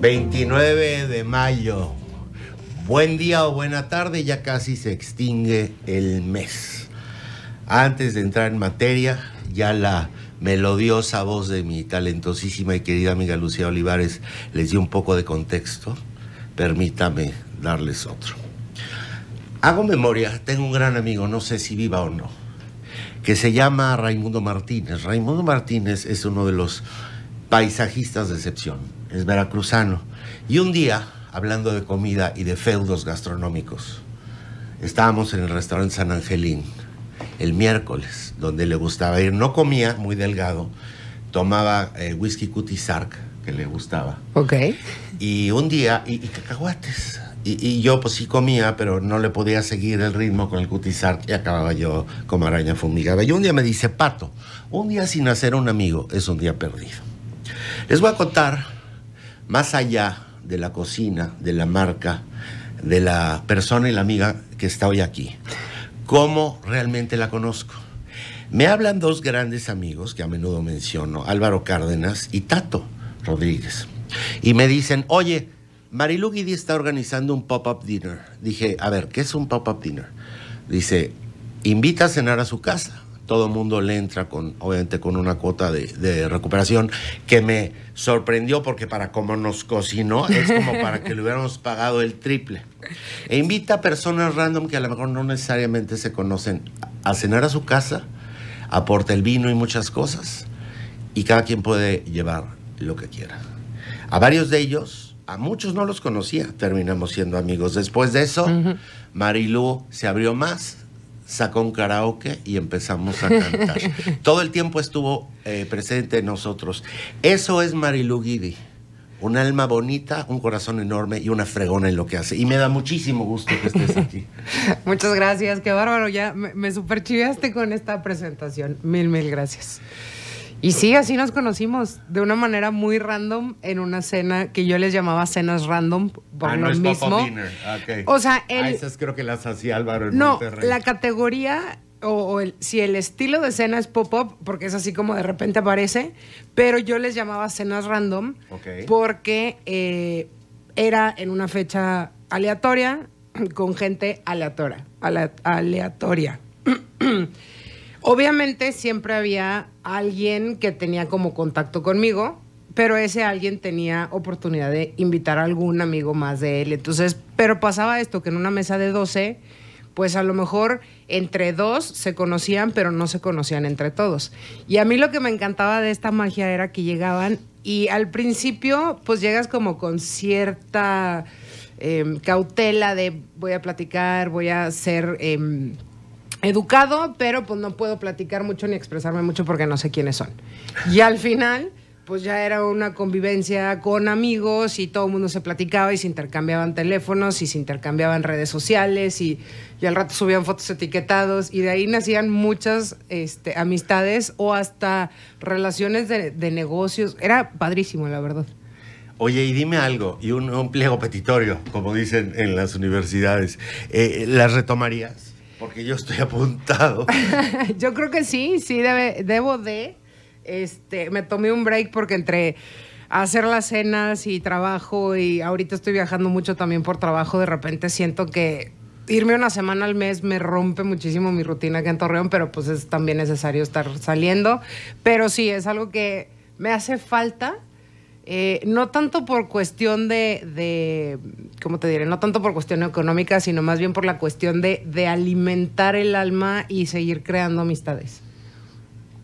29 de mayo. Buen día o buena tarde, ya casi se extingue el mes. Antes de entrar en materia, ya la melodiosa voz de mi talentosísima y querida amiga Lucía Olivares les dio un poco de contexto. Permítame darles otro. Hago memoria, tengo un gran amigo, no sé si viva o no, que se llama Raimundo Martínez. Raimundo Martínez es uno de los paisajistas de excepción es veracruzano. Y un día, hablando de comida y de feudos gastronómicos, estábamos en el restaurante San Angelín el miércoles, donde le gustaba ir. No comía, muy delgado, tomaba eh, whisky cutisark, que le gustaba. Ok. Y un día, y, y cacahuates. Y, yo pues sí comía, pero no le podía seguir el ritmo con el cutisark y acababa yo como araña fumigada. Y un día me dice, Pato, un día sin hacer un amigo es un día perdido. Les voy a contar más allá de la cocina, de la marca, de la persona y la amiga que está hoy aquí. ¿Cómo realmente la conozco? Me hablan dos grandes amigos que a menudo menciono, Álvaro Cárdenas y Tato Rodríguez. Y me dicen, oye, Marilu Guidi está organizando un pop-up dinner. Dije, a ver, ¿qué es un pop-up dinner? Dice, invita a cenar a su casa todo el mundo le entra con, obviamente, con una cuota de, recuperación que me sorprendió porque para como nos cocinó es como para que le hubiéramos pagado el triple. E invita a personas random que a lo mejor no necesariamente se conocen a cenar a su casa, aporta el vino y muchas cosas y cada quien puede llevar lo que quiera. A varios de ellos, a muchos no los conocía, terminamos siendo amigos. Después de eso, Marilu se abrió más, sacó un karaoke y empezamos a cantar. Todo el tiempo estuvo eh, presente nosotros. Eso es Marilu Gidi. Un alma bonita, un corazón enorme y una fregona en lo que hace. Y me da muchísimo gusto que estés aquí. Muchas gracias, qué bárbaro. Ya me, me superchivaste con esta presentación. Mil, mil gracias. Y sí, así nos conocimos de una manera muy random en una cena que yo les llamaba cenas random por ah, lo mismo. Ah, o sea, ah, esas creo que las hacía Álvaro en No, la categoría o, si el estilo de cena es pop-up, porque es así como de repente aparece, pero yo les llamaba cenas random porque eh, era en una fecha aleatoria con gente aleatoria. aleatoria. Obviamente siempre había alguien que tenía como contacto conmigo, pero ese alguien tenía oportunidad de invitar a algún amigo más de él. Entonces, pero pasaba esto, que en una mesa de 12, pues a lo mejor entre dos se conocían, pero no se conocían entre todos. Y a mí lo que me encantaba de esta magia era que llegaban y al principio, pues llegas como con cierta em, cautela de voy a platicar, voy a ser educado, pero pues no puedo platicar mucho ni expresarme mucho porque no sé quiénes son. Y al final, pues ya era una convivencia con amigos y todo el mundo se platicaba y se intercambiaban teléfonos y se intercambiaban redes sociales y, al rato subían fotos etiquetados y de ahí nacían muchas este, amistades o hasta relaciones de, de negocios. Era padrísimo, la verdad. Oye, y dime algo, y un, pliego petitorio, como dicen en las universidades, eh, ¿las retomarías? Porque yo estoy apuntado. yo creo que sí, sí, debo de. Este, me tomé un break porque entre hacer las cenas y trabajo y ahorita estoy viajando mucho también por trabajo, de repente siento que irme una semana al mes me rompe muchísimo mi rutina aquí en Torreón, pero pues es también necesario estar saliendo. Pero sí, es algo que me hace falta eh, no tanto por cuestión de, ¿cómo te diré? No tanto por cuestión económica, sino más bien por la cuestión de, alimentar el alma y seguir creando amistades.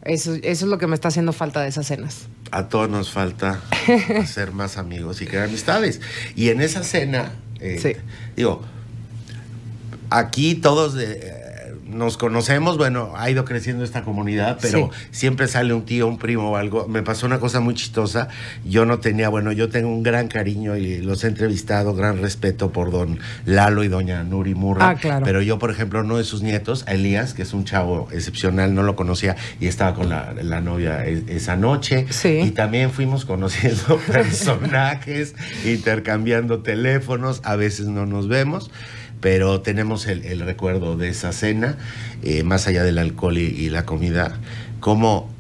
Eso, es lo que me está haciendo falta de esas cenas. A todos nos falta hacer más amigos y crear amistades. Y en esa cena, eh, digo, aquí todos de, nos conocemos, bueno, ha ido creciendo esta comunidad, pero siempre sale un tío, un primo o algo. Me pasó una cosa muy chistosa, yo no tenía, bueno, yo tengo un gran cariño y los he entrevistado, gran respeto por don Lalo y doña Nuri Murra, ah, pero yo, por ejemplo, uno de sus nietos, Elías, que es un chavo excepcional, no lo conocía y estaba con la, novia e, esa noche, y también fuimos conociendo personajes, intercambiando teléfonos, a veces no nos vemos, pero tenemos el, recuerdo de esa cena, eh, más allá del alcohol y, la comida, como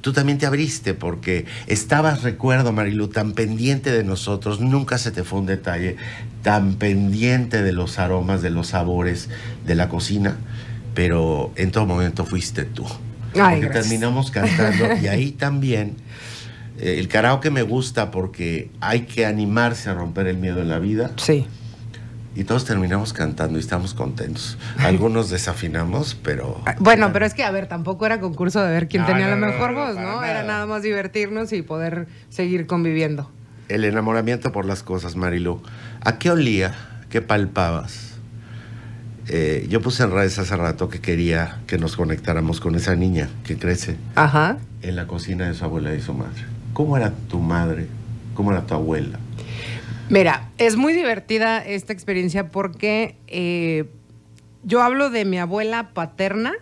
tú también te abriste porque estabas, recuerdo, Marilu, tan pendiente de nosotros, nunca se te fue un detalle, tan pendiente de los aromas, de los sabores, de la cocina, pero en todo momento fuiste tú. porque terminamos cantando y ahí también eh, el karaoke me gusta porque hay que animarse a romper el miedo en la vida. Sí y todos terminamos cantando y estamos contentos. Algunos desafinamos, pero... Ah, bueno, pero es que, a ver, tampoco era concurso de ver quién tenía la mejor voz, ¿no? Era nada más divertirnos y poder seguir conviviendo. El enamoramiento por las cosas, Marilu. ¿A qué olía? ¿Qué palpabas? Eh, yo puse en redes hace rato que quería que nos conectáramos con esa niña que crece Ajá. en la cocina de su abuela y su madre. ¿Cómo era tu madre? ¿Cómo era tu abuela? Mira, es muy divertida esta experiencia porque eh, yo hablo de mi abuela paterna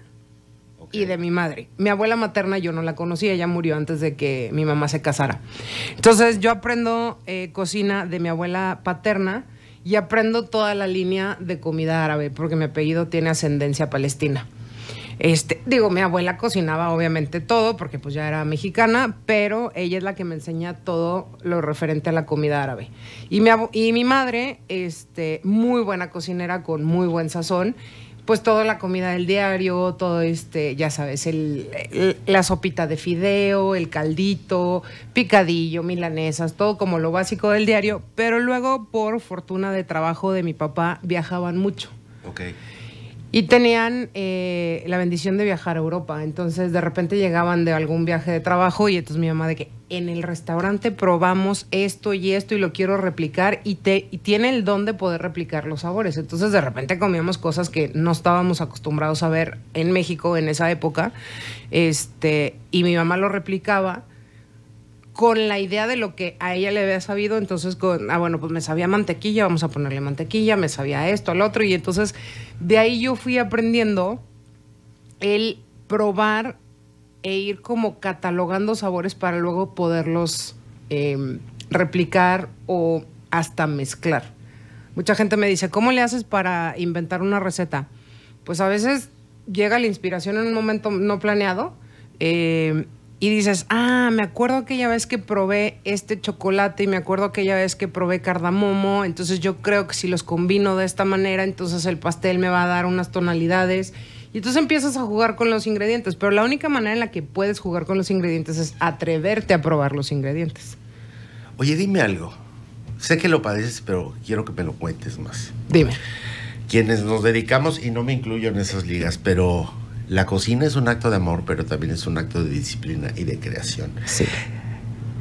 y de mi madre. Mi abuela materna yo no la conocía, ella murió antes de que mi mamá se casara. Entonces yo aprendo eh, cocina de mi abuela paterna y aprendo toda la línea de comida árabe porque mi apellido tiene ascendencia palestina. Este, digo, mi abuela cocinaba obviamente todo porque pues ya era mexicana, pero ella es la que me enseña todo lo referente a la comida árabe. Y mi, y mi madre, este, muy buena cocinera con muy buen sazón, pues toda la comida del diario, todo este, ya sabes, el, las la sopita de fideo, el caldito, picadillo, milanesas, todo como lo básico del diario, pero luego por fortuna de trabajo de mi papá viajaban mucho. Okay. Y tenían eh, la bendición de viajar a Europa. Entonces, de repente llegaban de algún viaje de trabajo y entonces mi mamá de que en el restaurante probamos esto y esto y lo quiero replicar y, te, y tiene el don de poder replicar los sabores. Entonces, de repente comíamos cosas que no estábamos acostumbrados a ver en México en esa época. Este, y mi mamá lo replicaba con la idea de lo que a ella le había sabido, entonces con, ah, bueno, pues me sabía mantequilla, vamos a ponerle mantequilla, me sabía esto, al otro, y entonces de ahí yo fui aprendiendo el probar e ir como catalogando sabores para luego poderlos em, replicar o hasta mezclar. Mucha gente me dice, ¿cómo le haces para inventar una receta? Pues a veces llega la inspiración en un momento no planeado. Eh, y dices, ah, me acuerdo aquella vez que probé este chocolate y me acuerdo aquella vez que probé cardamomo, entonces yo creo que si los combino de esta manera, entonces el pastel me va a dar unas tonalidades. Y entonces empiezas a jugar con los ingredientes, pero la única manera en la que puedes jugar con los ingredientes es atreverte a probar los ingredientes. Oye, dime algo. Sé que lo padeces, pero quiero que me lo cuentes más. Dime. Quienes nos dedicamos, y no me incluyo en esas ligas, pero la cocina es un acto de amor, pero también es un acto de disciplina y de creación. Sí.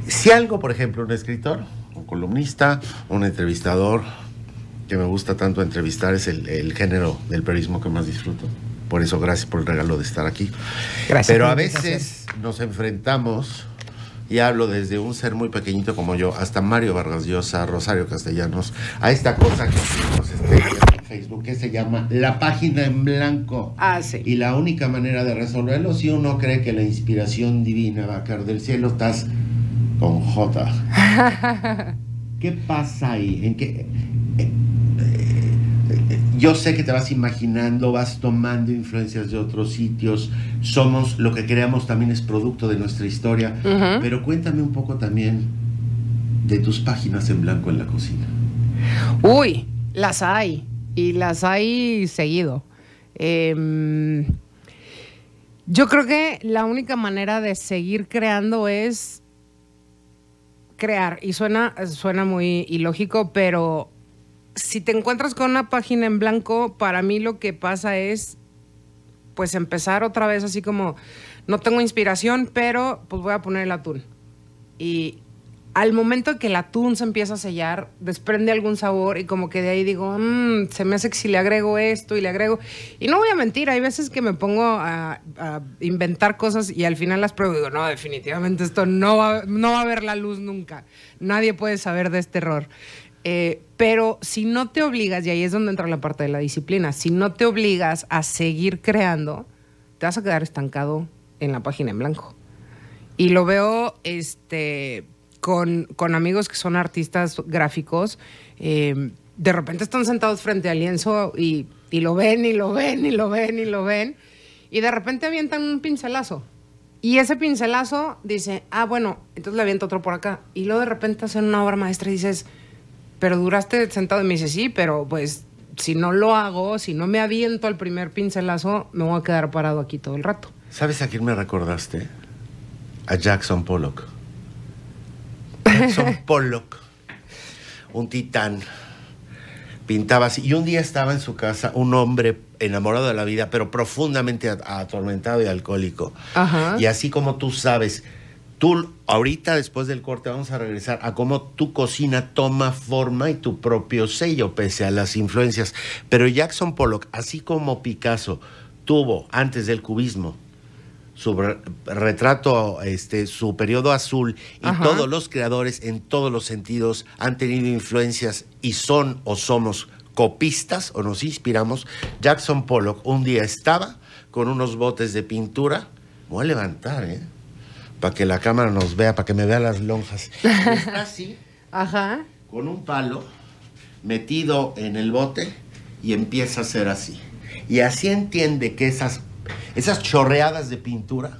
Si algo, por ejemplo, un escritor, un columnista, un entrevistador, que me gusta tanto entrevistar, es el, género del periodismo que más disfruto. Por eso, gracias por el regalo de estar aquí. Gracias. Pero a veces nos enfrentamos, y hablo desde un ser muy pequeñito como yo, hasta Mario Vargas Llosa, Rosario Castellanos, a esta cosa que nos Este, Facebook que se llama La página en blanco. Ah, sí. Y la única manera de resolverlo, si uno cree que la inspiración divina va a caer del cielo, estás con J. ¿Qué pasa ahí? ¿En eh, eh, Yo sé que te vas imaginando, vas tomando influencias de otros sitios, somos lo que creamos también es producto de nuestra historia, pero cuéntame un poco también de tus páginas en blanco en la cocina. Uy, las hay y las hay seguido. Em, yo creo que la única manera de seguir creando es crear. Y suena, suena muy ilógico, pero si te encuentras con una página en blanco, para mí lo que pasa es pues empezar otra vez así como, no tengo inspiración, pero pues voy a poner el atún. Y, al momento que el atún se empieza a sellar, desprende algún sabor y como que de ahí digo, mm, se me hace que si le agrego esto y le agrego. Y no voy a mentir, hay veces que me pongo a, inventar cosas y al final las pruebo y digo, no, definitivamente esto no va, no va a ver la luz nunca. Nadie puede saber de este error. Eh, pero si no te obligas, y ahí es donde entra la parte de la disciplina, si no te obligas a seguir creando, te vas a quedar estancado en la página en blanco. Y lo veo, este, con, amigos que son artistas gráficos, eh, de repente están sentados frente al lienzo y, lo ven y lo ven y lo ven y lo ven y de repente avientan un pincelazo. Y ese pincelazo dice, ah, bueno, entonces le aviento otro por acá. Y luego de repente hacen una obra maestra y dices, pero duraste sentado y me dice, sí, pero pues si no lo hago, si no me aviento al primer pincelazo, me voy a quedar parado aquí todo el rato. ¿Sabes a quién me recordaste? A Jackson Pollock. Jackson Pollock, un titán, pintaba así. Y un día estaba en su casa un hombre enamorado de la vida, pero profundamente atormentado y alcohólico. Y así como tú sabes, tú ahorita después del corte vamos a regresar a cómo tu cocina toma forma y tu propio sello pese a las influencias. Pero Jackson Pollock, así como Picasso, tuvo antes del cubismo su retrato, este, su periodo azul, y todos los creadores en todos los sentidos han tenido influencias y son o somos copistas o nos inspiramos. Jackson Pollock un día estaba con unos botes de pintura, voy a levantar, ¿eh? Para que la cámara nos vea, para que me vea las lonjas. está así, Ajá. con un palo metido en el bote y empieza a ser así. Y así entiende que esas esas chorreadas de pintura,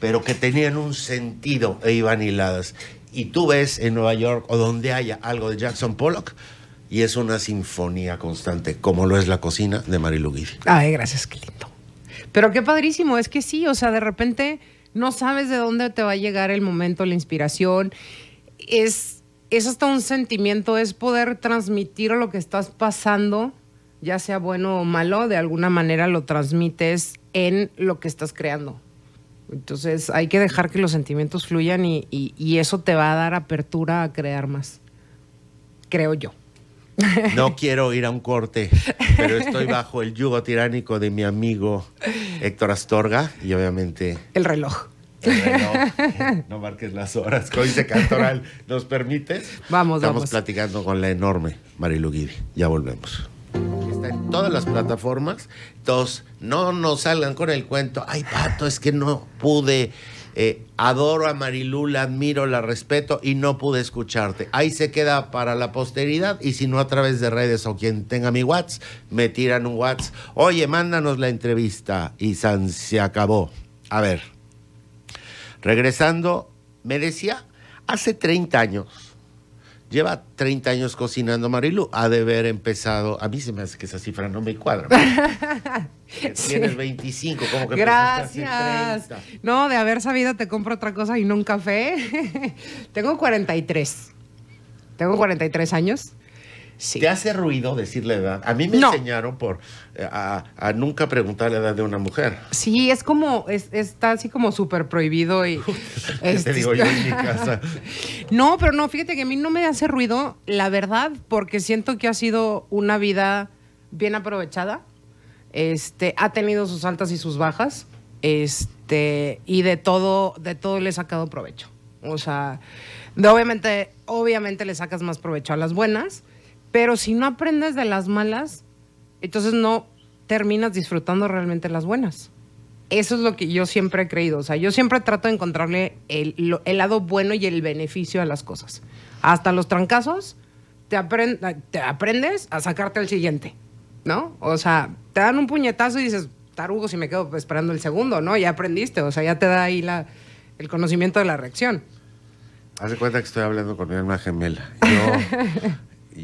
pero que tenían un sentido e iban hiladas. Y tú ves en Nueva York o donde haya algo de Jackson Pollock, y es una sinfonía constante, como lo es la cocina de Marilu Guidi. Ay, gracias, qué lindo. Pero qué padrísimo, es que sí, o sea, de repente no sabes de dónde te va a llegar el momento, la inspiración. Es, es hasta un sentimiento, es poder transmitir lo que estás pasando, ya sea bueno o malo, de alguna manera lo transmites en lo que estás creando. Entonces hay que dejar que los sentimientos fluyan y, eso te va a dar apertura a crear más, creo yo. No quiero ir a un corte, pero estoy bajo el yugo tiránico de mi amigo Héctor Astorga y obviamente... El reloj. No marques las horas. Coice Cantoral, ¿nos permites? Vamos, Estamos vamos. platicando con la enorme Marilu Ya volvemos en todas las plataformas. Entonces, no nos salgan con el cuento, ay, pato, es que no pude. Eh, adoro a Marilú, la admiro, la respeto y no pude escucharte. Ahí se queda para la posteridad y si no a través de redes o quien tenga mi WhatsApp, me tiran un WhatsApp. Oye, mándanos la entrevista y San se acabó. A ver, regresando, me decía, hace 30 años Lleva 30 años cocinando Marilu, ha de haber empezado, a mí se me hace que esa cifra no me cuadra. Tienes 25, como que Gracias. No, de haber sabido te compro otra cosa y no un café. Tengo 43. Tengo 43 años. ¿Te hace ruido decir la edad? A mí me enseñaron por eh, a, nunca preguntar la edad de una mujer. Sí, es como, es, está así como súper prohibido y... Este, no, pero no, fíjate que a mí no me hace ruido, la verdad, porque siento que ha sido una vida bien aprovechada. Este, ha tenido sus altas y sus bajas. Este, y de todo, de todo le he sacado provecho. O sea, obviamente, obviamente le sacas más provecho a las buenas pero si no aprendes de las malas, entonces no terminas disfrutando realmente las buenas. Eso es lo que yo siempre he creído. O sea, yo siempre trato de encontrarle el, lado bueno y el beneficio a las cosas. Hasta los trancazos, te, aprendes a sacarte el siguiente, ¿no? O sea, te dan un puñetazo y dices, tarugo si me quedo esperando el segundo, ¿no? Ya aprendiste, o sea, ya te da ahí el conocimiento de la reacción. Haz de cuenta que estoy hablando con mi hermana gemela. Yo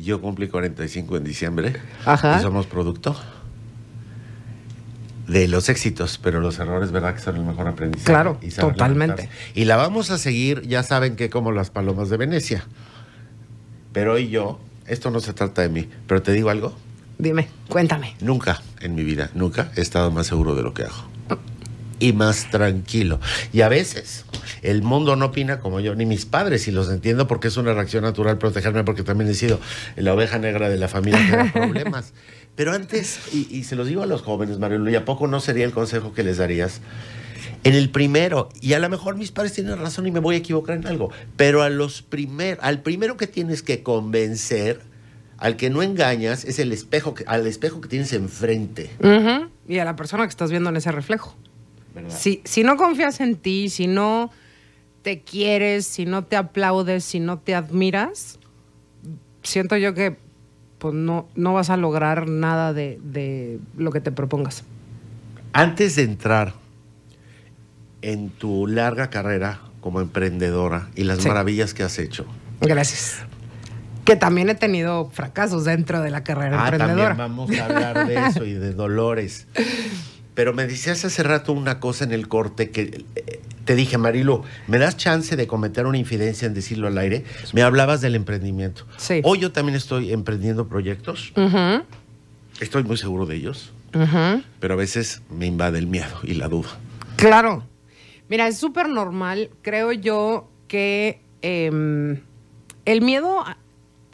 yo cumplí 45 en diciembre y somos producto de los éxitos, pero los errores, ¿verdad? Que son el mejor aprendizaje. Claro, totalmente. Y la vamos a seguir, ya saben que como las palomas de Venecia. Pero hoy yo, esto no se trata de mí, pero te digo algo. Dime, cuéntame. Nunca en mi vida, nunca he estado más seguro de lo que hago y más tranquilo. Y a veces el mundo no opina como yo, ni mis padres, y los entiendo porque es una reacción natural protegerme, porque también he sido la oveja negra de la familia que problemas. Pero antes, y, se los digo a los jóvenes, Mario ¿y a poco no sería el consejo que les darías? En el primero, y a lo mejor mis padres tienen razón y me voy a equivocar en algo, pero a los primer, al primero que tienes que convencer, al que no engañas, es el espejo que, al espejo que tienes enfrente. Y a la persona que estás viendo en ese reflejo. Si, no confías en ti, si no te quieres, si no te aplaudes, si no te admiras, siento yo que pues no, no vas a lograr nada de, lo que te propongas. Antes de entrar en tu larga carrera como emprendedora y las maravillas que has hecho. Gracias. Que también he tenido fracasos dentro de la carrera ah, También vamos a hablar de eso y de dolores. Pero me decías hace rato una cosa en el corte que eh, te dije, Marilo, ¿me das chance de cometer una infidencia en decirlo al aire? Me hablabas del emprendimiento. Sí. Hoy yo también estoy emprendiendo proyectos. Estoy muy seguro de ellos. Pero a veces me invade el miedo y la duda. Claro. Mira, es súper normal, creo yo, que em, el miedo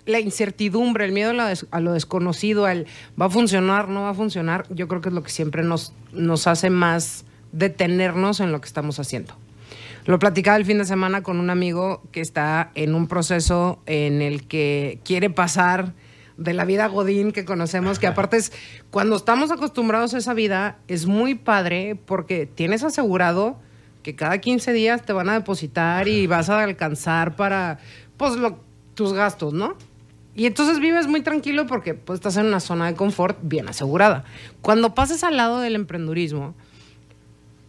la incertidumbre, el miedo a lo, desconocido, al va a funcionar, no va a funcionar, yo creo que es lo que siempre nos, nos hace más detenernos en lo que estamos haciendo. Lo platicaba el fin de semana con un amigo que está en un proceso en el que quiere pasar de la vida godín que conocemos, que aparte es cuando estamos acostumbrados a esa vida, es muy padre porque tienes asegurado que cada 15 días te van a depositar y vas a alcanzar para pues tus gastos, ¿no? Y entonces vives muy tranquilo porque pues, estás en una zona de confort bien asegurada. Cuando pasas al lado del emprendurismo,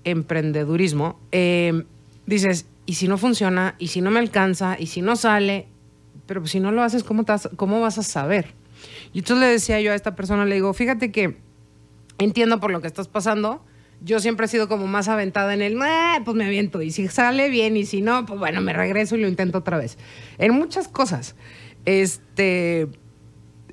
emprendedurismo, em, dices, ¿y si no funciona? ¿Y si no me alcanza? ¿Y si no sale? Pero pues, si no lo haces, ¿cómo, ¿cómo vas a saber? Y entonces le decía yo a esta persona, le digo, fíjate que entiendo por lo que estás pasando. Yo siempre he sido como más aventada en el, ah, pues me aviento. Y si sale bien y si no, pues bueno, me regreso y lo intento otra vez. En muchas cosas. Este,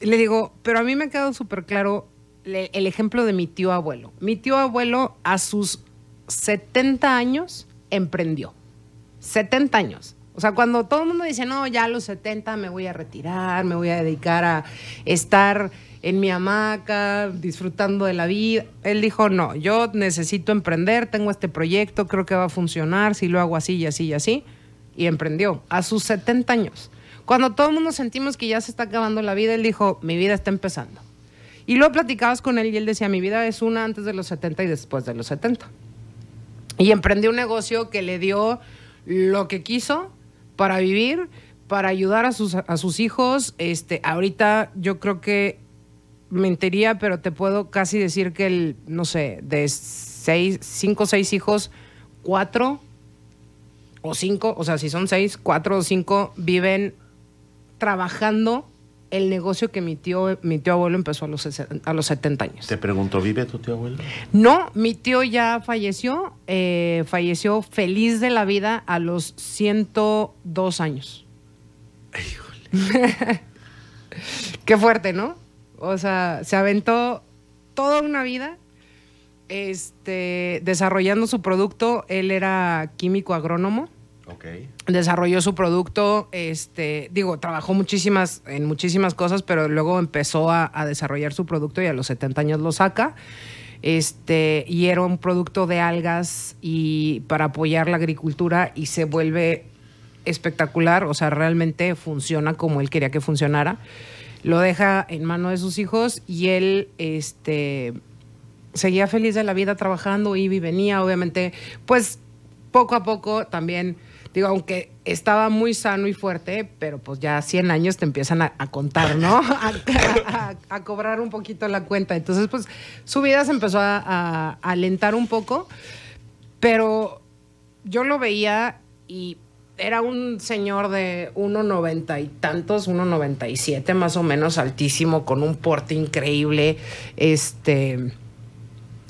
le digo, pero a mí me ha quedado súper claro el ejemplo de mi tío abuelo. Mi tío abuelo a sus 70 años emprendió. 70 años. O sea, cuando todo el mundo dice, no, ya a los 70 me voy a retirar, me voy a dedicar a estar en mi hamaca, disfrutando de la vida. Él dijo, no, yo necesito emprender, tengo este proyecto, creo que va a funcionar, si lo hago así y así y así. Y emprendió a sus 70 años. Cuando todo el mundo sentimos que ya se está acabando la vida, él dijo, mi vida está empezando. Y luego platicabas con él y él decía, mi vida es una antes de los 70 y después de los 70. Y emprendió un negocio que le dio lo que quiso para vivir, para ayudar a sus, hijos. Este, ahorita yo creo que mentiría, pero te puedo casi decir que el, no sé, de seis, cinco o seis hijos, cuatro o cinco, o sea, si son seis, cuatro o cinco viven trabajando el negocio que mi tío, mi tío abuelo empezó a los, a los 70 años. Te pregunto, ¿vive tu tío abuelo? No, mi tío ya falleció, eh, falleció feliz de la vida a los 102 años. Híjole. Qué fuerte, ¿no? O sea, se aventó toda una vida este, desarrollando su producto. Él era químico agrónomo Desarrolló su producto, este, digo, trabajó muchísimas, en muchísimas cosas, pero luego empezó a, desarrollar su producto y a los 70 años lo saca. Este, y era un producto de algas y para apoyar la agricultura y se vuelve espectacular, o sea, realmente funciona como él quería que funcionara. Lo deja en mano de sus hijos y él este seguía feliz de la vida trabajando, y venía, obviamente, pues poco a poco también digo, aunque estaba muy sano y fuerte, pero pues ya 100 años te empiezan a, contar, ¿no? A, cobrar un poquito la cuenta. Entonces, pues su vida se empezó a alentar un poco, pero yo lo veía y era un señor de noventa y tantos, 1,97 más o menos, altísimo, con un porte increíble. Este.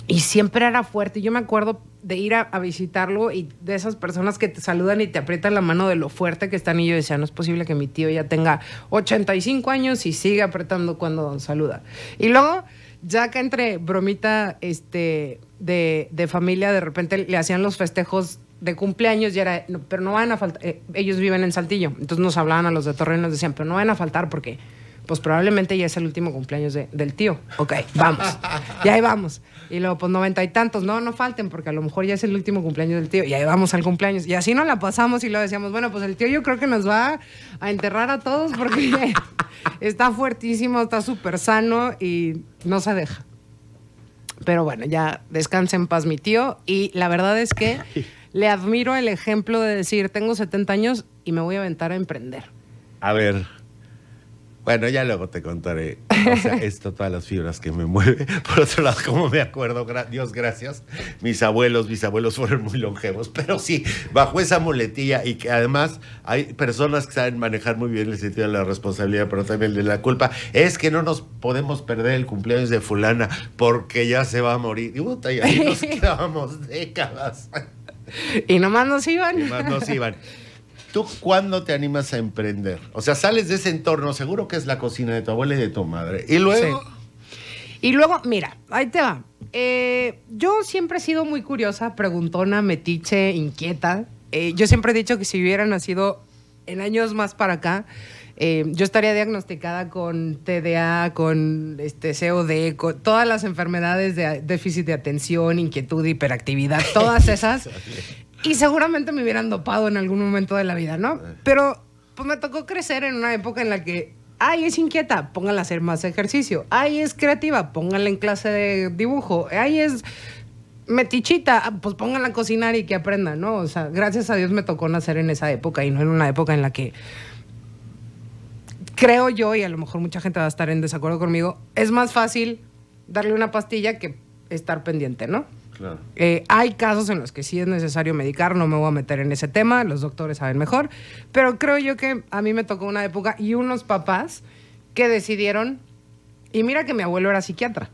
Y siempre era fuerte. Yo me acuerdo de ir a, visitarlo y de esas personas que te saludan y te aprietan la mano de lo fuerte que están. Y yo decía, no es posible que mi tío ya tenga 85 años y sigue apretando cuando saluda. Y luego, ya que entre bromita este, de, de familia, de repente le hacían los festejos de cumpleaños y era, pero no van a faltar, eh, ellos viven en Saltillo, entonces nos hablaban a los de Torre y nos decían, pero no van a faltar porque pues probablemente ya es el último cumpleaños del tío. Ok, vamos. y ahí vamos. Y luego, pues noventa y tantos, no, no falten, porque a lo mejor ya es el último cumpleaños del tío. Y ahí vamos al cumpleaños. Y así no la pasamos y lo decíamos, bueno, pues el tío yo creo que nos va a enterrar a todos porque está fuertísimo, está súper sano y no se deja. Pero bueno, ya descanse en paz mi tío. Y la verdad es que le admiro el ejemplo de decir, tengo 70 años y me voy a aventar a emprender. A ver. Bueno, ya luego te contaré. O sea, esto, todas las fibras que me mueve. Por otro lado, como me acuerdo, Dios gracias, mis abuelos, mis abuelos fueron muy longevos, pero sí, bajo esa muletilla y que además hay personas que saben manejar muy bien el sentido de la responsabilidad, pero también el de la culpa, es que no nos podemos perder el cumpleaños de fulana porque ya se va a morir. Y puta, ahí nos quedábamos décadas. Y nomás nos iban. Y nomás nos iban. ¿Tú cuándo te animas a emprender? O sea, sales de ese entorno, seguro que es la cocina de tu abuela y de tu madre. Y luego... Y luego, mira, ahí te va. Eh, yo siempre he sido muy curiosa, preguntona, metiche, inquieta. Eh, yo siempre he dicho que si hubiera nacido en años más para acá, eh, yo estaría diagnosticada con TDA, con este COD, con todas las enfermedades de déficit de atención, inquietud, hiperactividad, todas esas. Y seguramente me hubieran dopado en algún momento de la vida, ¿no? Pero pues me tocó crecer en una época en la que, ay, es inquieta, póngala a hacer más ejercicio. Ay, es creativa, póngala en clase de dibujo. Ay, es metichita, ah, pues póngala a cocinar y que aprenda, ¿no? O sea, gracias a Dios me tocó nacer en esa época y no en una época en la que creo yo, y a lo mejor mucha gente va a estar en desacuerdo conmigo, es más fácil darle una pastilla que estar pendiente, ¿no? Eh, hay casos en los que sí es necesario medicar, no me voy a meter en ese tema, los doctores saben mejor, pero creo yo que a mí me tocó una época y unos papás que decidieron, y mira que mi abuelo era psiquiatra.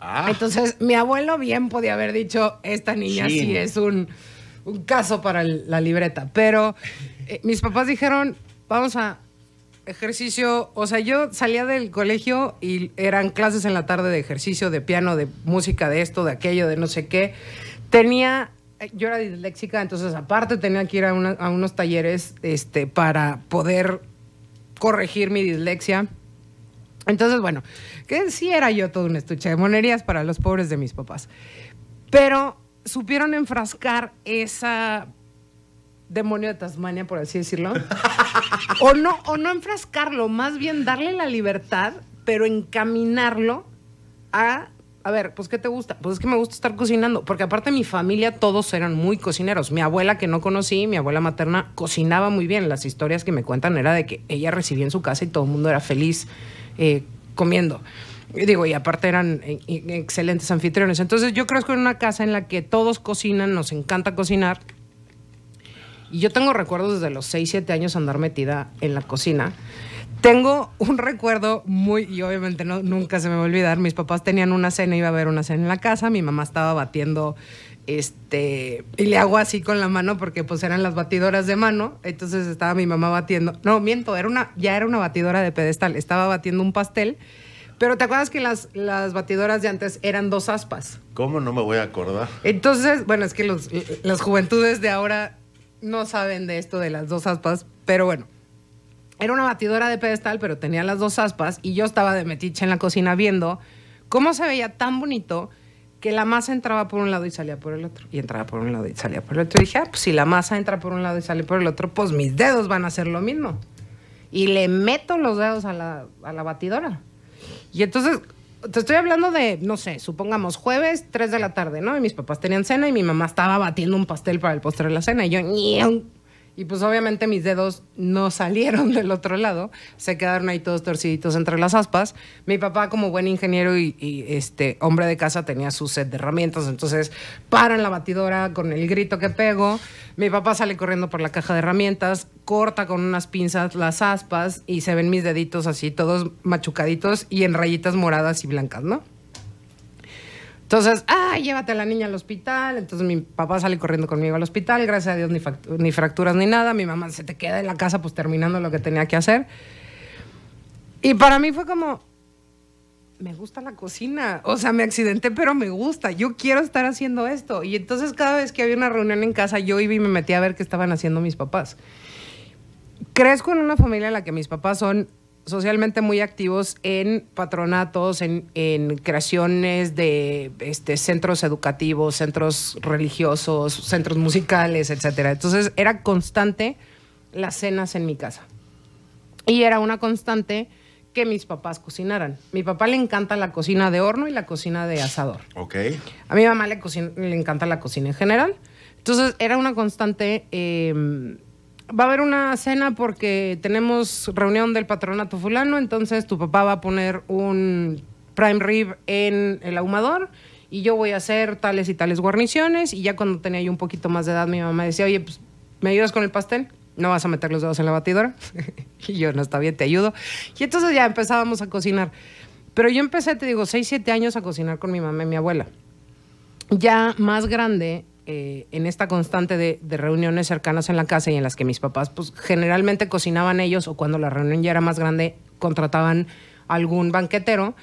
Ah. Entonces, mi abuelo bien podía haber dicho, esta niña sí, es un, caso para la libreta, pero eh, mis papás dijeron, vamos a Ejercicio, o sea, yo salía del colegio y eran clases en la tarde de ejercicio, de piano, de música, de esto, de aquello, de no sé qué. Tenía, yo era disléxica, entonces aparte tenía que ir a, unos talleres este, para poder corregir mi dislexia. Entonces, bueno, que sí era yo todo un estuche de monerías para los pobres de mis papás. Pero supieron enfrascar esa demonio de Tasmania, por así decirlo. o, no, o no enfrascarlo, más bien darle la libertad, pero encaminarlo a a ver, pues ¿qué te gusta? Pues es que me gusta estar cocinando, porque aparte mi familia todos eran muy cocineros. Mi abuela que no conocí, mi abuela materna, cocinaba muy bien. Las historias que me cuentan era de que ella recibía en su casa y todo el mundo era feliz eh, comiendo. Y digo, y aparte eran eh, eh, excelentes anfitriones. Entonces yo creo que en una casa en la que todos cocinan, nos encanta cocinar, y yo tengo recuerdos desde los 6, 7 años andar metida en la cocina. Tengo un recuerdo muy, y obviamente no, nunca se me va a olvidar, mis papás tenían una cena, iba a haber una cena en la casa, mi mamá estaba batiendo este, y le hago así con la mano porque pues eran las batidoras de mano, entonces estaba mi mamá batiendo, no, miento, era una, ya era una batidora de pedestal, estaba batiendo un pastel, pero te acuerdas que las, las batidoras de antes eran dos aspas. ¿Cómo no me voy a acordar? Entonces, bueno, es que los, las juventudes de ahora no saben de esto de las dos aspas, pero bueno. Era una batidora de pedestal, pero tenía las dos aspas y yo estaba de metiche en la cocina viendo cómo se veía tan bonito que la masa entraba por un lado y salía por el otro. Y entraba por un lado y salía por el otro. Y dije, ah, pues si la masa entra por un lado y sale por el otro, pues mis dedos van a hacer lo mismo. Y le meto los dedos a la, a la batidora. Y entonces te estoy hablando de, no sé, supongamos jueves, 3 de la tarde, ¿no? Y mis papás tenían cena y mi mamá estaba batiendo un pastel para el postre de la cena. Y yo, y pues obviamente mis dedos no salieron del otro lado, se quedaron ahí todos torciditos entre las aspas. Mi papá como buen ingeniero y, este hombre de casa tenía su set de herramientas, entonces para en la batidora con el grito que pego, mi papá sale corriendo por la caja de herramientas, corta con unas pinzas las aspas y se ven mis deditos así todos machucaditos y en rayitas moradas y blancas, ¿no? Entonces, ah, llévate a la niña al hospital. Entonces mi papá sale corriendo conmigo al hospital, gracias a Dios ni, ni fracturas ni nada. Mi mamá se te queda en la casa pues terminando lo que tenía que hacer. Y para mí fue como, me gusta la cocina, o sea, me accidenté, pero me gusta, yo quiero estar haciendo esto. Y entonces cada vez que había una reunión en casa, yo iba y me metía a ver qué estaban haciendo mis papás. Crezco en una familia en la que mis papás son socialmente muy activos en patronatos, en, creaciones de este, centros educativos, centros religiosos, centros musicales, etcétera. Entonces era constante las cenas en mi casa. Y era una constante que mis papás cocinaran. Mi papá le encanta la cocina de horno y la cocina de asador. Ok. A mi mamá le, le encanta la cocina en general. Entonces era una constante em, va a haber una cena porque tenemos reunión del patronato fulano, entonces tu papá va a poner un prime rib en el ahumador y yo voy a hacer tales y tales guarniciones. Y ya cuando tenía yo un poquito más de edad, mi mamá decía, oye, pues, ¿me ayudas con el pastel? No vas a meter los dedos en la batidora. y yo, no está bien, te ayudo. Y entonces ya empezábamos a cocinar. Pero yo empecé, te digo, 6, siete años a cocinar con mi mamá y mi abuela. Ya más grande, eh, en esta constante de, reuniones cercanas en la casa y en las que mis papás pues generalmente cocinaban ellos o cuando la reunión ya era más grande contrataban algún banquetero,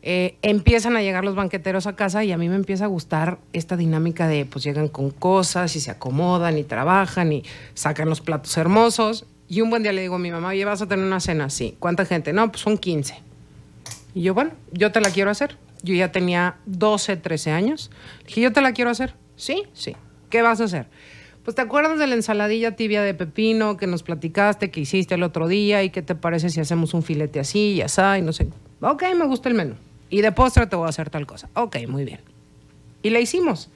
eh, empiezan a llegar los banqueteros a casa y a mí me empieza a gustar esta dinámica de pues llegan con cosas y se acomodan y trabajan y sacan los platos hermosos. Y un buen día le digo a mi mamá, oye, vas a tener una cena así. ¿Cuánta gente? No, pues son 15. Y yo, bueno, yo te la quiero hacer. Yo ya tenía 12, 13 años. Le dije, yo te la quiero hacer. Sí, sí. ¿Qué vas a hacer? Pues te acuerdas de la ensaladilla tibia de pepino que nos platicaste, que hiciste el otro día y qué te parece si hacemos un filete así y así y no sé. Ok, me gusta el menú. Y de postre te voy a hacer tal cosa. Ok, muy bien. Y la hicimos.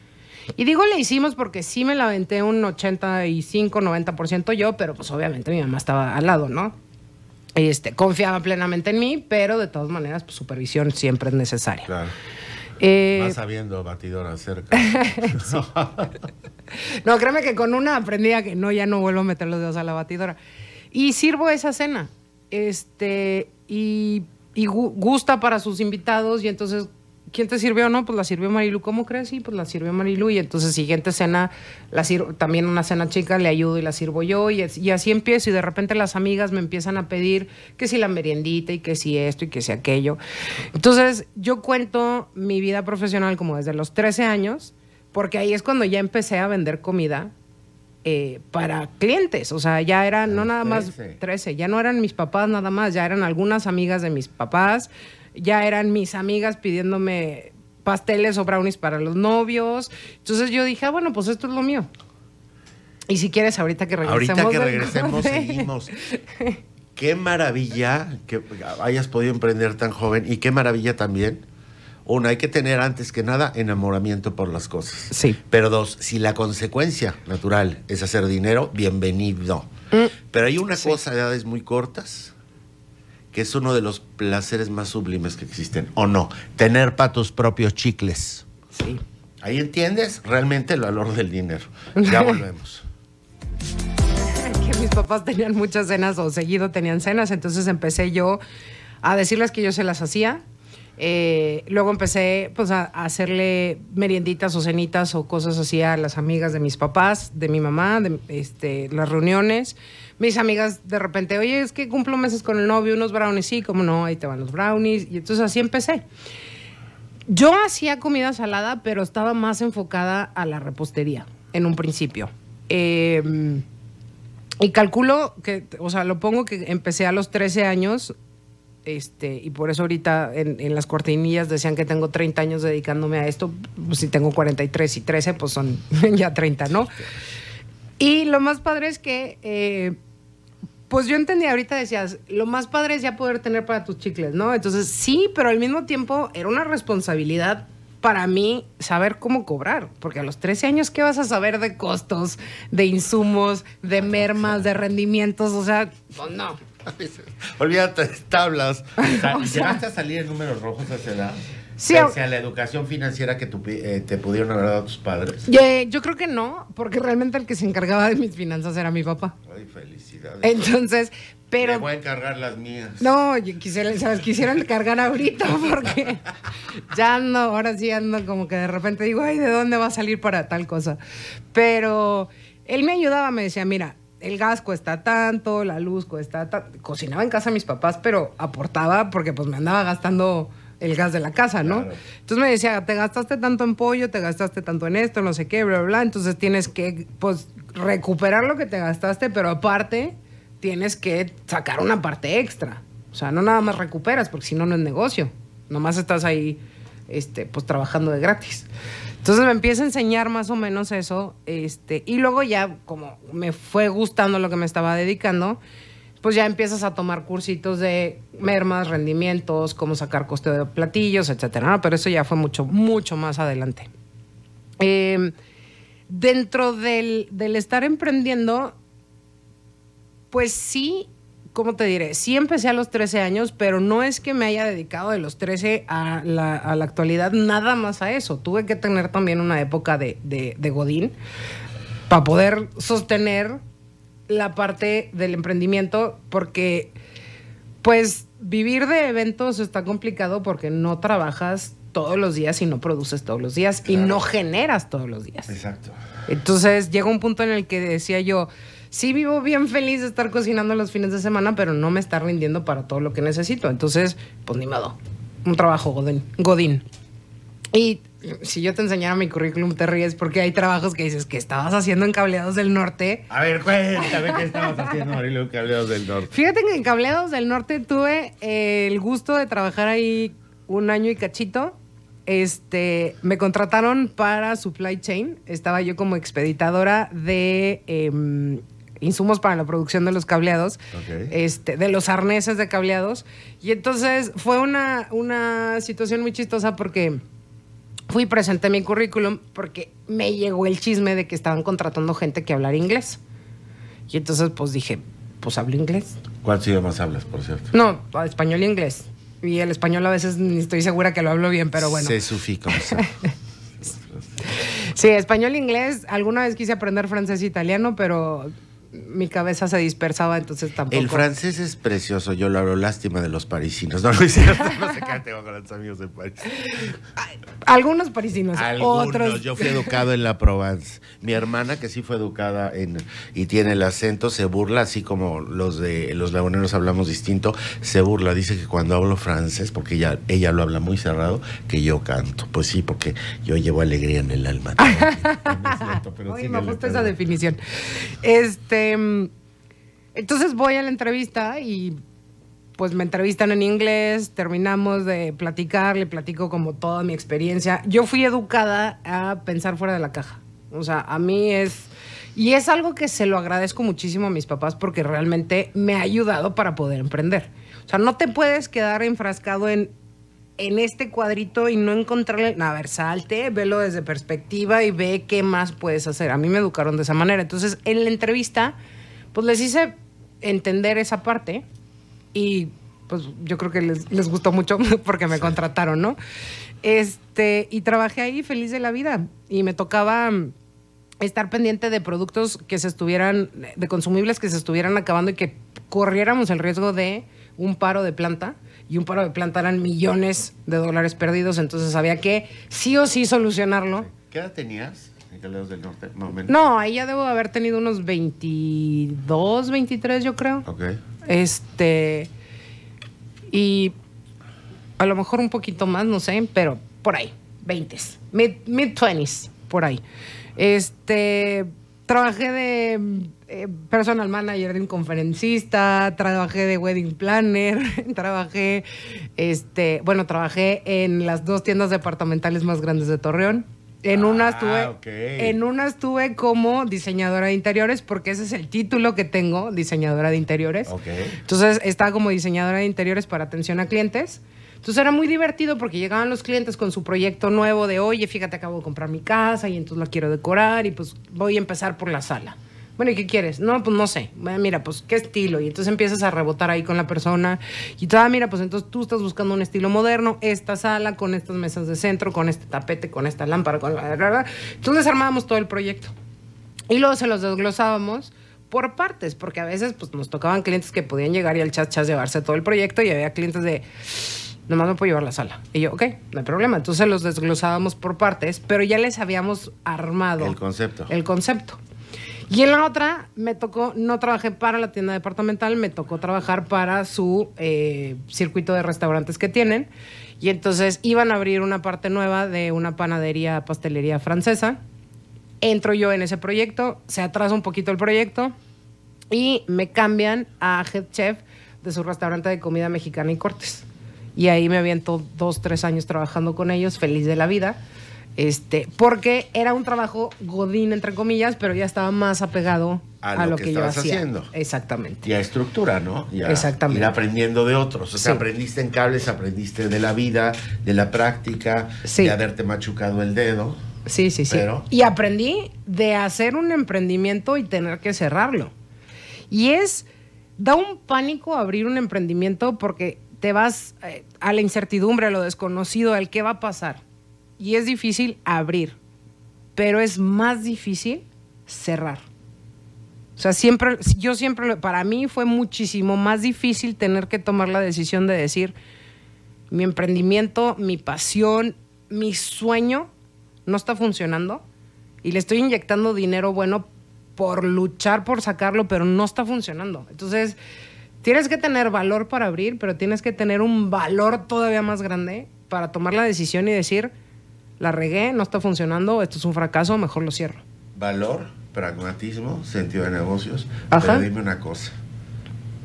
Y digo la hicimos porque sí me la aventé un 85, 90% yo, pero pues obviamente mi mamá estaba al lado, ¿no? Este, confiaba plenamente en mí, pero de todas maneras, pues, supervisión siempre es necesaria. Claro. Eh, Vas sabiendo batidora cerca. no, créeme que con una aprendí a que no, ya no vuelvo a meter los dedos a la batidora. Y sirvo esa cena. Este, y gusta para sus invitados, y entonces ¿quién te sirvió? No, pues la sirvió Marilu. ¿Cómo crees? Sí, pues la sirvió Marilu. Y entonces siguiente cena, la también una cena chica, le ayudo y la sirvo yo. Y, y, así empiezo. Y de repente las amigas me empiezan a pedir que si la meriendita y que si esto y que si aquello. Entonces yo cuento mi vida profesional como desde los 13 años, porque ahí es cuando ya empecé a vender comida. Eh, para clientes, o sea, ya eran no nada más 13, ya no eran mis papás nada más, ya eran algunas amigas de mis papás, ya eran mis amigas pidiéndome pasteles o brownies para los novios. Entonces yo dije, ah, bueno, pues esto es lo mío. Y si quieres, ahorita que regresemos. Ahorita que regresemos, seguimos. qué maravilla que hayas podido emprender tan joven y qué maravilla también. Uno, hay que tener antes que nada enamoramiento por las cosas. Sí. Pero dos, si la consecuencia natural es hacer dinero, bienvenido. Mm. Pero hay una cosa de edades muy cortas que es uno de los placeres más sublimes que existen, ¿o no? Tener para tus propios chicles. Sí. Ahí entiendes realmente el valor del dinero. Ya volvemos. que mis papás tenían muchas cenas o seguido tenían cenas, entonces empecé yo a decirles que yo se las hacía eh, luego empecé pues, a, hacerle merienditas o cenitas o cosas así a las amigas de mis papás, de mi mamá, de este, las reuniones. Mis amigas de repente, oye, es que cumplo meses con el novio, unos brownies, sí, como no, ahí te van los brownies. Y entonces así empecé. Yo hacía comida salada, pero estaba más enfocada a la repostería en un principio. Em, y calculo que, o sea, lo pongo que empecé a los 13 años este, y por eso ahorita en, las cortinillas decían que tengo 30 años dedicándome a esto, pues, si tengo 43 y 13, pues son ya 30, ¿no? Y lo más padre es que, eh, pues yo entendía ahorita decías, lo más padre es ya poder tener para tus chicles, ¿no? Entonces sí, pero al mismo tiempo era una responsabilidad para mí saber cómo cobrar, porque a los 13 años, ¿qué vas a saber de costos, de insumos, de mermas, de rendimientos? O sea, pues, no. Olvídate de tablas. O sea, ¿Llegaste a salir en números rojos Hacia la educación financiera que eh, te pudieron haber dado tus padres. yo creo que no, porque realmente el que se encargaba de mis finanzas era mi papá. Ay, felicidades. Entonces, pero... Me voy a encargar las mías. No, yo quisiera, ¿sabes? cargar ahorita porque ya ando, ahora sí ando como que de repente digo, ay, ¿de dónde va a salir para tal cosa? Pero él me ayudaba, me decía, mira, el gas cuesta tanto, la luz cuesta tanto. Cocinaba en casa mis papás, pero aportaba porque pues me andaba gastando el gas de la casa, ¿no? Entonces me decía, te gastaste tanto en pollo, te gastaste tanto en esto, no sé qué, bla, bla, bla. Entonces tienes que, pues, recuperar lo que te gastaste, pero aparte tienes que sacar una parte extra. O sea, no nada más recuperas, porque si no, no es negocio. Nomás estás ahí, este, pues, trabajando de gratis. Entonces me empieza a enseñar más o menos eso, este, y luego ya como me fue gustando lo que me estaba dedicando, pues ya empiezas a tomar cursitos de mermas, rendimientos, cómo sacar costeo de platillos, etcétera. pero eso ya fue mucho, mucho más adelante. Em, dentro del, del estar emprendiendo, pues sí ¿cómo te diré? Sí empecé a los 13 años, pero no es que me haya dedicado de los 13 a la, actualidad nada más a eso. Tuve que tener también una época de, Godín para poder sostener la parte del emprendimiento, porque pues vivir de eventos está complicado porque no trabajas todos los días y no produces todos los días y no generas todos los días. Exacto. Entonces llega un punto en el que decía yo, sí vivo bien feliz de estar cocinando los fines de semana, pero no me está rindiendo para todo lo que necesito. Entonces, pues ni modo. Un trabajo, Godín. Y si yo te enseñara mi currículum, te ríes porque hay trabajos que dices que estabas haciendo en Cableados del Norte. A ver, cuéntame qué estabas haciendo, en Cableados del Norte. Fíjate que en Cableados del Norte tuve eh, el gusto de trabajar ahí un año y cachito. Este, me contrataron para supply chain. Estaba yo como expeditadora de em, insumos para la producción de los cableados, este, de los arneses de cableados. Y entonces fue una, una situación muy chistosa porque fui, presenté mi currículum porque me llegó el chisme de que estaban contratando gente que hablara inglés. Y entonces pues dije, pues hablo inglés. ¿Cuál idiomas hablas, por cierto? No, español e inglés. Y el español a veces ni estoy segura que lo hablo bien, pero bueno. Se sufica. sí, español e inglés. Alguna vez quise aprender francés e italiano, pero mi cabeza se dispersaba, entonces tampoco. El francés es precioso, yo lo hablo lástima de los parisinos. No, lo es no sé qué tengo con los amigos de París. Algunos parisinos, Algunos. otros. Yo fui educado en la Provence. Mi hermana, que sí fue educada en y tiene el acento, se burla, así como los de los laguneros hablamos distinto, se burla. Dice que cuando hablo francés, porque ella, ella lo habla muy cerrado, que yo canto. Pues sí, porque yo llevo alegría en el alma. Oye, me gusta esa definición. Este. Em, entonces voy a la entrevista y pues me entrevistan en inglés, terminamos de platicar, le platico como toda mi experiencia. Yo fui educada a pensar fuera de la caja. O sea, a mí es... Y es algo que se lo agradezco muchísimo a mis papás porque realmente me ha ayudado para poder emprender. O sea, no te puedes quedar enfrascado en en este cuadrito y no encontrarle. A ver, salte, velo desde perspectiva y ve qué más puedes hacer. A mí me educaron de esa manera. Entonces, en la entrevista, pues les hice entender esa parte y pues yo creo que les, gustó mucho porque me contrataron, ¿no? Este, y trabajé ahí feliz de la vida y me tocaba mm, estar pendiente de productos que se estuvieran, de consumibles que se estuvieran acabando y que corriéramos el riesgo de un paro de planta y un paro de planta millones de dólares perdidos, entonces había que sí o sí solucionarlo. ¿Qué edad tenías? en del Norte? No, ahí ya debo haber tenido unos 22, 23, yo creo. Ok. Este. Y a lo mejor un poquito más, no sé, pero por ahí, 20, mid-20s, por ahí. Este. Trabajé de eh, personal manager de un conferencista, trabajé de wedding planner, trabajé, este, bueno, trabajé en las dos tiendas departamentales más grandes de Torreón. En una ah, estuve, en una estuve como diseñadora de interiores, porque ese es el título que tengo, diseñadora de interiores. Entonces estaba como diseñadora de interiores para atención a clientes. Entonces era muy divertido porque llegaban los clientes con su proyecto nuevo de, oye, fíjate, acabo de comprar mi casa y entonces la quiero decorar y pues voy a empezar por la sala. Bueno, ¿y qué quieres? No, pues no sé. mira, pues qué estilo. Y entonces empiezas a rebotar ahí con la persona. Y toda. ah, mira, pues entonces tú estás buscando un estilo moderno, esta sala, con estas mesas de centro, con este tapete, con esta lámpara, con la. Entonces armábamos todo el proyecto. Y luego se los desglosábamos por partes, porque a veces pues, nos tocaban clientes que podían llegar y al chas chat llevarse todo el proyecto y había clientes de nomás me puedo llevar la sala. Y yo, ok, no hay problema. Entonces los desglosábamos por partes, pero ya les habíamos armado. El concepto. El concepto. Y en la otra me tocó, no trabajé para la tienda departamental, me tocó trabajar para su eh, circuito de restaurantes que tienen. Y entonces iban a abrir una parte nueva de una panadería, pastelería francesa. Entro yo en ese proyecto, se atrasa un poquito el proyecto y me cambian a head chef de su restaurante de comida mexicana y cortes. Y ahí me aviento dos, tres años trabajando con ellos, feliz de la vida. Este, porque era un trabajo godín, entre comillas, pero ya estaba más apegado a, lo, que, yo hacía. haciendo. Exactamente. Y a estructura, ¿no? Y Exactamente. Ir aprendiendo de otros. O sea, aprendiste en cables, aprendiste de la vida, de la práctica, de haberte machucado el dedo. Sí, sí, sí. Y aprendí de hacer un emprendimiento y tener que cerrarlo. Y es, da un pánico abrir un emprendimiento porque te vas eh, a la incertidumbre, a lo desconocido, al qué va a pasar y es difícil abrir, pero es más difícil cerrar. O sea, siempre, yo siempre, para mí fue muchísimo más difícil tener que tomar la decisión de decir, mi emprendimiento, mi pasión, mi sueño no está funcionando y le estoy inyectando dinero bueno por luchar por sacarlo, pero no está funcionando. Entonces, tienes que tener valor para abrir, pero tienes que tener un valor todavía más grande para tomar la decisión y decir, la regué, no está funcionando, esto es un fracaso, mejor lo cierro. Valor, pragmatismo, sentido de negocios. Ajá. Pero dime una cosa,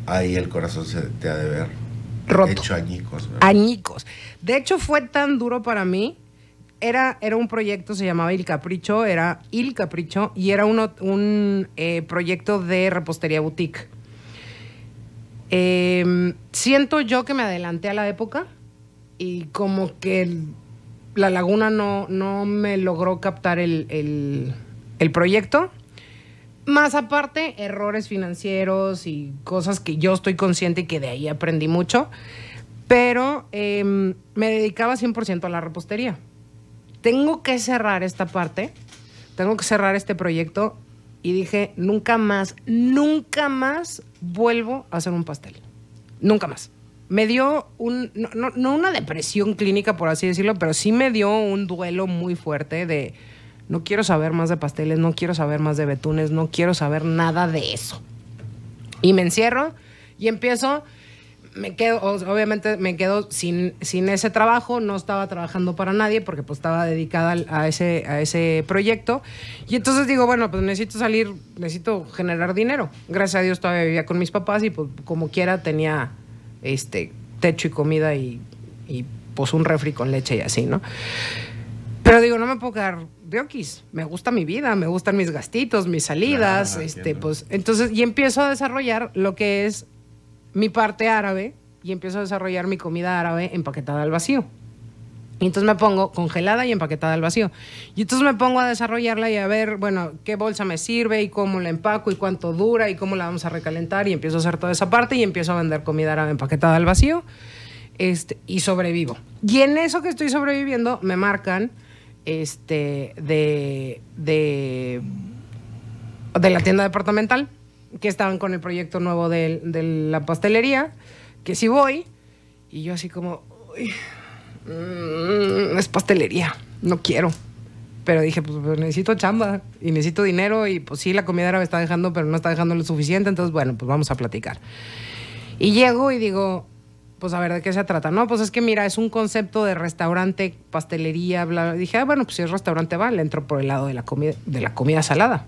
ahí el corazón se te ha de ver. Roto. Hecho añicos. Añicos. De hecho fue tan duro para mí. Era, era un proyecto, se llamaba Il Capricho, era Il Capricho y era un eh, proyecto de repostería boutique. Em, siento yo que me adelanté a la época y como que la Laguna no, no me logró captar el, proyecto. Más aparte, errores financieros y cosas que yo estoy consciente y que de ahí aprendí mucho. Pero em, me dedicaba 100% a la repostería. Tengo que cerrar esta parte, tengo que cerrar este proyecto y dije, nunca más, nunca más vuelvo a hacer un pastel. Nunca más me dio un, no, una depresión clínica, por así decirlo, pero sí me dio un duelo muy fuerte de no quiero saber más de pasteles, no quiero saber más de betunes, no quiero saber nada de eso. Y me encierro y empiezo, me quedo, obviamente me quedo sin, sin ese trabajo, no estaba trabajando para nadie porque pues estaba dedicada a ese, a ese proyecto. Y entonces digo, bueno, pues necesito salir, necesito generar dinero. Gracias a Dios todavía vivía con mis papás y pues como quiera tenía este, techo y comida y, pues un refri con leche y así, ¿no? Pero digo, no me puedo quedar me gusta mi vida, me gustan mis gastitos, mis salidas, este, pues, entonces, y empiezo a desarrollar lo que es mi parte árabe y empiezo a desarrollar mi comida árabe empaquetada al vacío. Y entonces me pongo congelada y empaquetada al vacío. Y entonces me pongo a desarrollarla y a ver, bueno, qué bolsa me sirve y cómo la empaco y cuánto dura y cómo la vamos a recalentar. Y empiezo a hacer toda esa parte y empiezo a vender comida empaquetada al vacío este, y sobrevivo. Y en eso que estoy sobreviviendo me marcan este, de, de, la tienda departamental que estaban con el proyecto nuevo de, la pastelería, que si voy. Y yo así como... Mm, es pastelería, no quiero. Pero dije, pues, pues, necesito chamba y necesito dinero y pues sí, la comida me está dejando, pero no está dejando lo suficiente, entonces bueno, pues vamos a platicar. Y llego y digo, pues a ver, ¿de qué se trata? No, pues es que mira, es un concepto de restaurante, pastelería, bla, Dije, ah, bueno, pues si es restaurante, vale entro por el lado de la, comida, de la comida salada.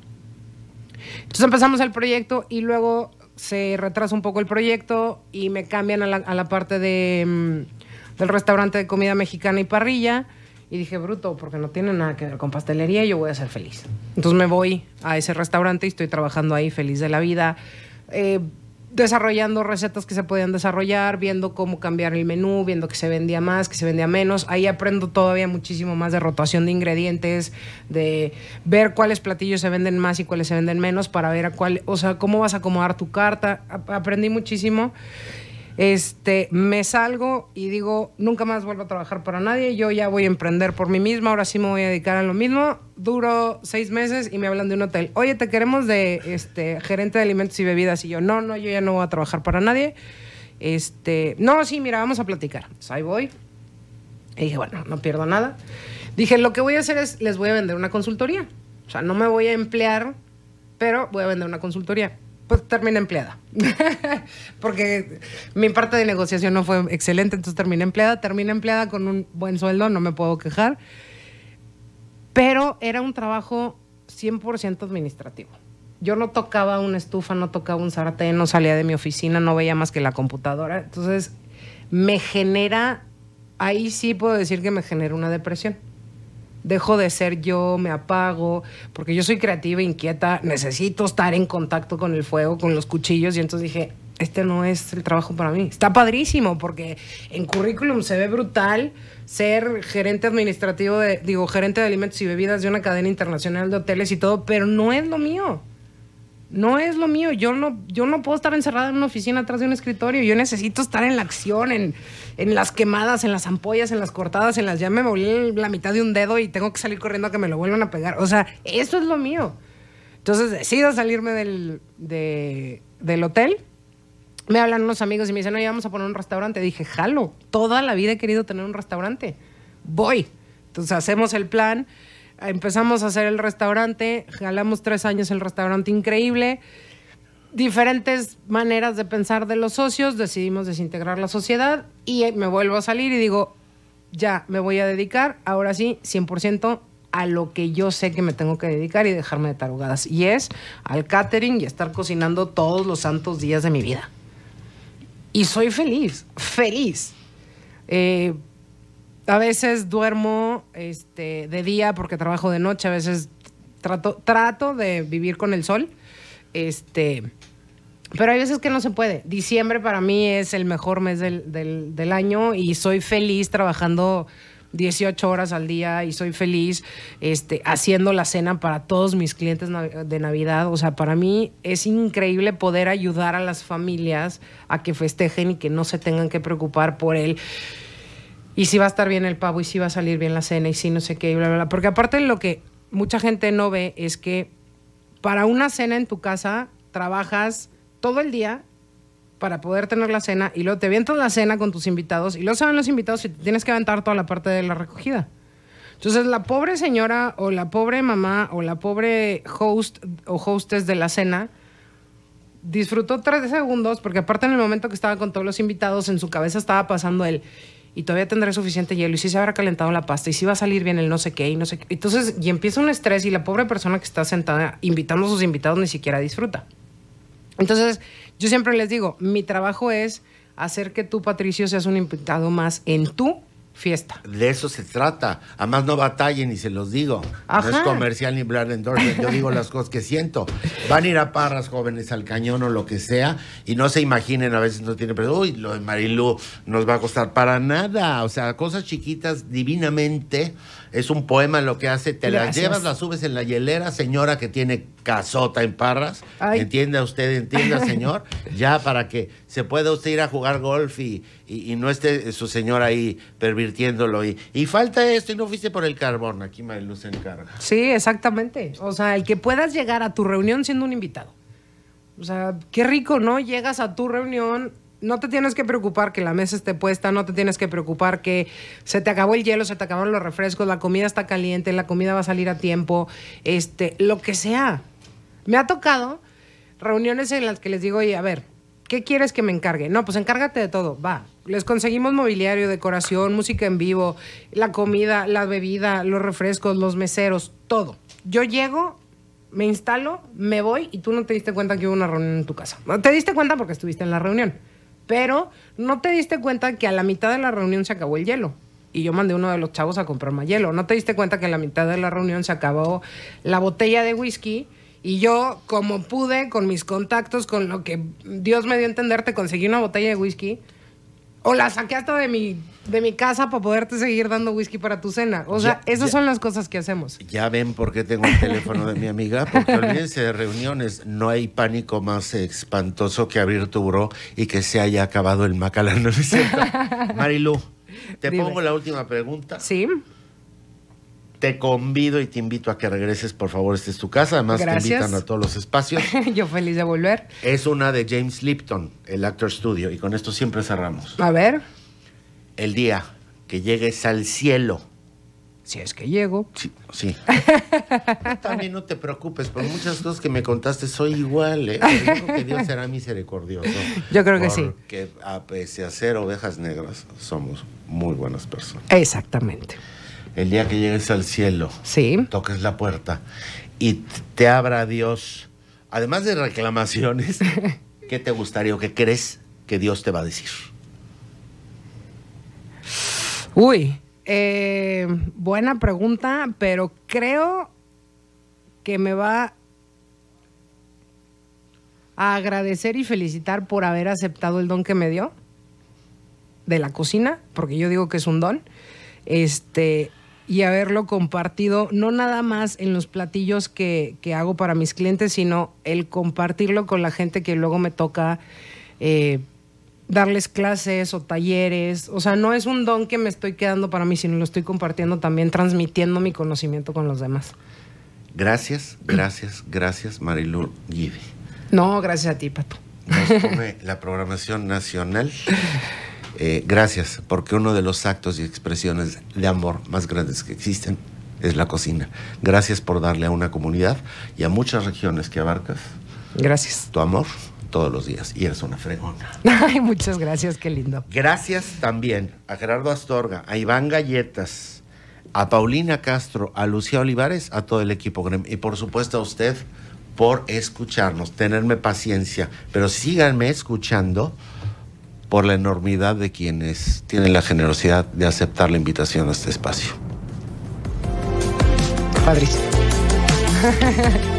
Entonces empezamos el proyecto y luego se retrasa un poco el proyecto y me cambian a la parte de mm, del restaurante de comida mexicana y parrilla. Y dije, bruto, porque no tiene nada que ver con pastelería, yo voy a ser feliz. Entonces me voy a ese restaurante y estoy trabajando ahí feliz de la vida, eh, desarrollando recetas que se podían desarrollar, viendo cómo cambiar el menú, viendo que se vendía más, que se vendía menos. Ahí aprendo todavía muchísimo más de rotación de ingredientes, de ver cuáles platillos se venden más y cuáles se venden menos, para ver a cuál, o sea, cómo vas a acomodar tu carta. Aprendí muchísimo este, me salgo y digo, nunca más vuelvo a trabajar para nadie, yo ya voy a emprender por mí misma, ahora sí me voy a dedicar a lo mismo. Duro seis meses y me hablan de un hotel. Oye, te queremos de este, gerente de alimentos y bebidas. Y yo, no, no, yo ya no voy a trabajar para nadie. Este, no, sí, mira, vamos a platicar. Pues ahí voy. Y dije, bueno, no pierdo nada. Dije, lo que voy a hacer es, les voy a vender una consultoría. O sea, no me voy a emplear, pero voy a vender una consultoría pues terminé empleada. Porque mi parte de negociación no fue excelente, entonces terminé empleada. Terminé empleada con un buen sueldo, no me puedo quejar. Pero era un trabajo 100% administrativo. Yo no tocaba una estufa, no tocaba un sartén, no salía de mi oficina, no veía más que la computadora. Entonces, me genera, ahí sí puedo decir que me genera una depresión dejo de ser yo, me apago, porque yo soy creativa, inquieta, necesito estar en contacto con el fuego, con los cuchillos, y entonces dije, este no es el trabajo para mí. Está padrísimo porque en currículum se ve brutal ser gerente administrativo digo, gerente de alimentos y bebidas de una cadena internacional de hoteles y todo, pero no es lo mío no es lo mío. Yo no, yo no puedo estar encerrada en una oficina atrás de un escritorio. Yo necesito estar en la acción, en, las quemadas, en las ampollas, en las cortadas, en las ya me volé la mitad de un dedo y tengo que salir corriendo a que me lo vuelvan a pegar. O sea, eso es lo mío. Entonces decido salirme del, del hotel. Me hablan unos amigos y me dicen, oye, vamos a poner un restaurante. Dije, jalo, toda la vida he querido tener un restaurante. Voy. Entonces hacemos el plan Empezamos a hacer el restaurante, jalamos tres años el restaurante increíble. Diferentes maneras de pensar de los socios, decidimos desintegrar la sociedad y me vuelvo a salir y digo, ya me voy a dedicar, ahora sí, 100% a lo que yo sé que me tengo que dedicar y dejarme de tarugadas. Y es al catering y estar cocinando todos los santos días de mi vida. Y soy feliz, feliz. Eh, a veces duermo este, de día porque trabajo de noche, a veces trato, trato de vivir con el sol. Este, pero hay veces que no se puede. Diciembre para mí es el mejor mes del, del, año y soy feliz trabajando 18 horas al día y soy feliz este, haciendo la cena para todos mis clientes de Navidad. O sea, para mí es increíble poder ayudar a las familias a que festejen y que no se tengan que preocupar por el y si va a estar bien el pavo y si va a salir bien la cena y si no sé qué y bla, bla, bla. Porque aparte lo que mucha gente no ve es que para una cena en tu casa trabajas todo el día para poder tener la cena y luego te viento la cena con tus invitados y luego saben los invitados y tienes que aventar toda la parte de la recogida. Entonces la pobre señora o la pobre mamá o la pobre host o hostess de la cena disfrutó tres segundos porque aparte en el momento que estaba con todos los invitados en su cabeza estaba pasando el y todavía tendré suficiente hielo y si se habrá calentado la pasta y si va a salir bien el no sé qué y no sé qué. Entonces, y empieza un estrés y la pobre persona que está sentada invitando a sus invitados ni siquiera disfruta. Entonces, yo siempre les digo, mi trabajo es hacer que tú, Patricio, seas un invitado más en tu fiesta. De eso se trata. Además, no batallen y se los digo. No es comercial ni de endorsement. Yo digo las cosas que siento. Van a ir a parras jóvenes al cañón o lo que sea y no se imaginen, a veces no tienen, pero uy, lo de Marilu nos va a costar para nada. O sea, cosas chiquitas divinamente es un poema lo que hace. Te la llevas, la subes en la hielera, señora que tiene casota en Parras. Entienda usted, entienda, señor. ya para que se pueda usted ir a jugar golf y, no esté eh, su señor ahí pervirtiéndolo. Y, falta esto y no fuiste por el carbón. Aquí Mariluz se encarga. Sí, exactamente. O sea, el que puedas llegar a tu reunión siendo un invitado. O sea, qué rico, ¿no? Llegas a tu reunión no te tienes que preocupar que la mesa esté puesta, no te tienes que preocupar que se te acabó el hielo, se te acabaron los refrescos, la comida está caliente, la comida va a salir a tiempo, este, lo que sea. Me ha tocado reuniones en las que les digo, oye, a ver, ¿qué quieres que me encargue? No, pues encárgate de todo, va. Les conseguimos mobiliario, decoración, música en vivo, la comida, la bebida, los refrescos, los meseros, todo. Yo llego, me instalo, me voy y tú no te diste cuenta que hubo una reunión en tu casa. No te diste cuenta porque estuviste en la reunión. Pero no te diste cuenta que a la mitad de la reunión se acabó el hielo. Y yo mandé uno de los chavos a comprar más hielo. No te diste cuenta que a la mitad de la reunión se acabó la botella de whisky. Y yo, como pude, con mis contactos, con lo que Dios me dio a entender, te conseguí una botella de whisky o la saqué hasta de mi, de mi casa para poderte seguir dando whisky para tu cena. O sea, esas son las cosas que hacemos. Ya ven por qué tengo el teléfono de mi amiga, porque olvídense de reuniones. No hay pánico más espantoso que abrir tu buró y que se haya acabado el macalán. ¿no es Marilu, te pongo la última pregunta. Sí te convido y te invito a que regreses, por favor, esta es tu casa. Además, te invitan a todos los espacios. Yo feliz de volver. Es una de James Lipton, el Actor Studio, y con esto siempre cerramos. A ver. El día que llegues al cielo. Si es que llego. Sí. También no te preocupes, por muchas cosas que me contaste soy igual. ¿eh? que Dios será misericordioso. Yo creo que sí. Que a pesar de ser ovejas negras, somos muy buenas personas. Exactamente el día que llegues al cielo, toques la puerta y te abra Dios, además de reclamaciones, ¿qué te gustaría o qué crees que Dios te va a decir? Uy, eh, buena pregunta, pero creo que me va a agradecer y felicitar por haber aceptado el don que me dio de la cocina, porque yo digo que es un don. Este, y haberlo compartido, no nada más en los platillos que, hago para mis clientes, sino el compartirlo con la gente que luego me toca eh, darles clases o talleres. O sea, no es un don que me estoy quedando para mí, sino lo estoy compartiendo también, transmitiendo mi conocimiento con los demás. Gracias, gracias, gracias, Marilu Give. No, gracias a ti, Pato. la programación nacional. Eh, gracias, porque uno de los actos y expresiones de amor más grandes que existen es la cocina. Gracias por darle a una comunidad y a muchas regiones que abarcas. Gracias. Tu amor todos los días y eres una fregona. muchas gracias, qué lindo. Gracias también a Gerardo Astorga, a Iván Galletas, a Paulina Castro, a Lucía Olivares, a todo el equipo y por supuesto a usted por escucharnos, tenerme paciencia, pero síganme escuchando por la enormidad de quienes tienen la generosidad de aceptar la invitación a este espacio. padres